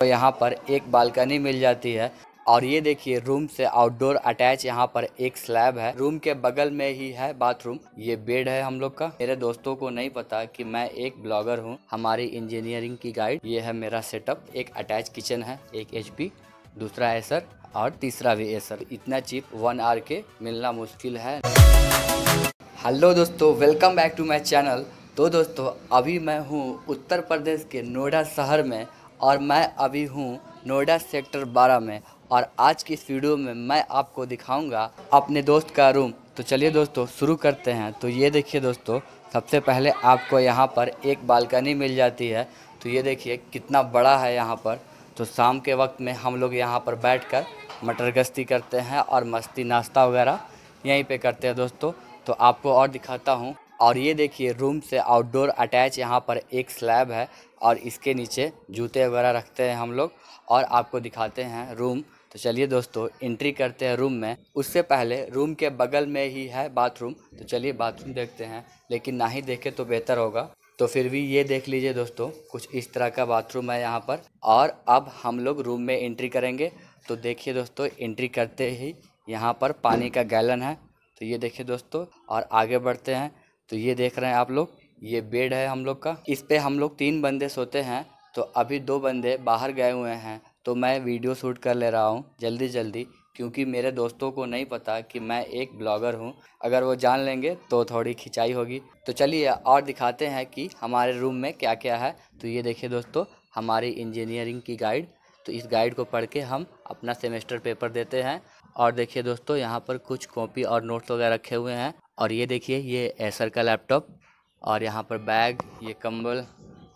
तो यहाँ पर एक बालकनी मिल जाती है और ये देखिए रूम से आउटडोर अटैच यहाँ पर एक स्लैब है रूम के बगल में ही है बाथरूम ये बेड है हम लोग का मेरे दोस्तों को नहीं पता कि मैं एक ब्लॉगर हूँ हमारी इंजीनियरिंग की गाइड ये है मेरा सेटअप एक अटैच किचन है एक एच दूसरा है सर और तीसरा भी है सर इतना चीप वन आर के मिलना मुश्किल है हेलो दोस्तों welcome back to my channel तो दोस्तों अभी मैं हूँ उत्तर प्रदेश के नोएडा शहर में और मैं अभी हूँ नोएडा सेक्टर 12 में और आज की इस वीडियो में मैं आपको दिखाऊंगा अपने दोस्त का रूम तो चलिए दोस्तों शुरू करते हैं तो ये देखिए दोस्तों सबसे पहले आपको यहाँ पर एक बालकनी मिल जाती है तो ये देखिए कितना बड़ा है यहाँ पर तो शाम के वक्त में हम लोग यहाँ पर बैठ कर मटर गश्ती करते हैं और मस्ती नाश्ता वगैरह यहीं पर करते हैं दोस्तों तो आपको और दिखाता हूँ और ये देखिए रूम से आउटडोर अटैच यहाँ पर एक स्लैब है और इसके नीचे जूते वगैरह रखते हैं हम लोग और आपको दिखाते हैं रूम तो चलिए दोस्तों एंट्री करते हैं रूम में उससे पहले रूम के बगल में ही है बाथरूम तो चलिए बाथरूम देखते हैं लेकिन ना ही देखें तो बेहतर होगा तो फिर भी ये देख लीजिए दोस्तों कुछ इस तरह का बाथरूम है यहाँ पर और अब हम लोग रूम में एंट्री करेंगे तो देखिए दोस्तों एंट्री करते ही यहाँ पर पानी का गैलन है तो ये देखिए दोस्तों और आगे बढ़ते हैं तो ये देख रहे हैं आप लोग ये बेड है हम लोग का इस पर हम लोग तीन बंदे सोते हैं तो अभी दो बंदे बाहर गए हुए हैं तो मैं वीडियो शूट कर ले रहा हूँ जल्दी जल्दी क्योंकि मेरे दोस्तों को नहीं पता कि मैं एक ब्लॉगर हूँ अगर वो जान लेंगे तो थोड़ी खिंचाई होगी तो चलिए और दिखाते हैं कि हमारे रूम में क्या क्या है तो ये देखिए दोस्तों हमारी इंजीनियरिंग की गाइड तो इस गाइड को पढ़ के हम अपना सेमेस्टर पेपर देते हैं और देखिए दोस्तों यहाँ पर कुछ कॉपी और नोट्स वगैरह रखे हुए हैं और ये देखिए ये एसर का लैपटॉप और यहाँ पर बैग ये कंबल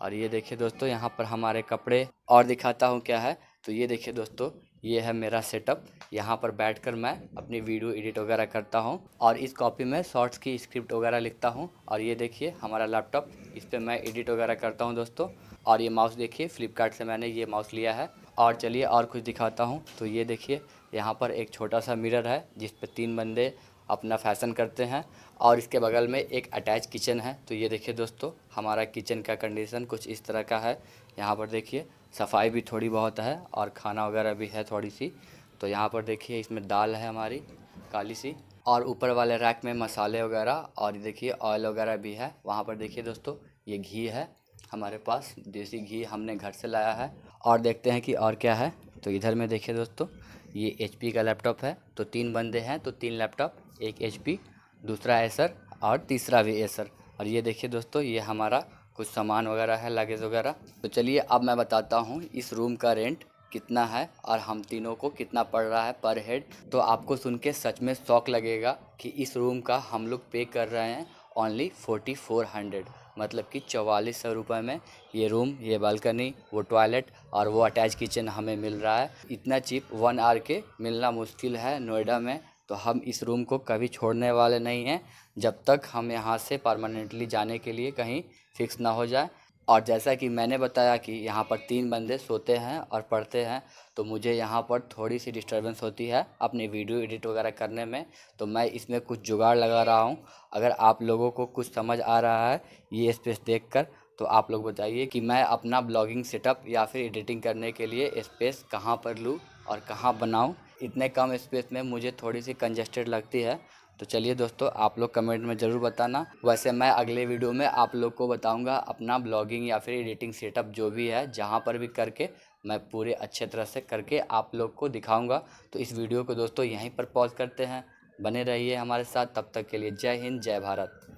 और ये देखिए दोस्तों यहाँ पर हमारे कपड़े और दिखाता हूँ क्या है तो ये देखिए दोस्तों ये है मेरा सेटअप यहाँ पर बैठकर मैं अपनी वीडियो एडिट वगैरह करता हूँ और इस कॉपी में शॉर्ट्स की स्क्रिप्ट वगैरह लिखता हूँ और ये देखिए हमारा लैपटॉप इस पर मैं एडिट वगैरह करता हूँ दोस्तों और ये माउस देखिए फ्लिपकार्ट से मैंने ये माउस लिया है और चलिए और कुछ दिखाता हूँ तो ये देखिए यहाँ पर एक छोटा सा मिरर है जिस पर तीन बंदे अपना फैशन करते हैं और इसके बगल में एक अटैच किचन है तो ये देखिए दोस्तों हमारा किचन का कंडीशन कुछ इस तरह का है यहाँ पर देखिए सफाई भी थोड़ी बहुत है और खाना वगैरह भी है थोड़ी सी तो यहाँ पर देखिए इसमें दाल है हमारी काली सी और ऊपर वाले रैक में मसाले वगैरह और देखिए ऑयल वगैरह भी है वहाँ पर देखिए दोस्तों ये घी है हमारे पास देसी घी हमने घर से लाया है और देखते हैं कि और क्या है तो इधर में देखिए दोस्तों ये एच का लैपटॉप है तो तीन बंदे हैं तो तीन लैपटॉप एक एच पी दूसरा एसर सर और तीसरा भी एसर सर और ये देखिए दोस्तों ये हमारा कुछ सामान वगैरह है लगेज वगैरह तो चलिए अब मैं बताता हूँ इस रूम का रेंट कितना है और हम तीनों को कितना पड़ रहा है पर हेड तो आपको सुन के सच में शौक लगेगा कि इस रूम का हम लोग पे कर रहे हैं ओनली फोर्टी फोर हंड्रेड मतलब कि चवालीस सौ रुपये में ये रूम ये बालकनी वो टॉयलेट और वो अटैच किचन हमें मिल रहा है इतना चीप वन आर के मिलना मुश्किल है नोएडा में तो हम इस रूम को कभी छोड़ने वाले नहीं हैं जब तक हम यहाँ से परमानेंटली जाने के लिए कहीं फिक्स ना हो जाए और जैसा कि मैंने बताया कि यहाँ पर तीन बंदे सोते हैं और पढ़ते हैं तो मुझे यहाँ पर थोड़ी सी डिस्टरबेंस होती है अपनी वीडियो एडिट वगैरह करने में तो मैं इसमें कुछ जुगाड़ लगा रहा हूँ अगर आप लोगों को कुछ समझ आ रहा है ये स्पेस देख कर तो आप लोग बताइए कि मैं अपना ब्लॉगिंग सेटअप या फिर एडिटिंग करने के लिए स्पेस कहाँ पर लूँ और कहाँ बनाऊँ इतने कम स्पेस में मुझे थोड़ी सी कंजेस्टेड लगती है तो चलिए दोस्तों आप लोग कमेंट में ज़रूर बताना वैसे मैं अगले वीडियो में आप लोग को बताऊंगा अपना ब्लॉगिंग या फिर एडिटिंग सेटअप जो भी है जहाँ पर भी करके मैं पूरे अच्छे तरह से करके आप लोग को दिखाऊंगा तो इस वीडियो को दोस्तों यहीं पर पॉज करते हैं बने रहिए हमारे साथ तब तक के लिए जय हिंद जय भारत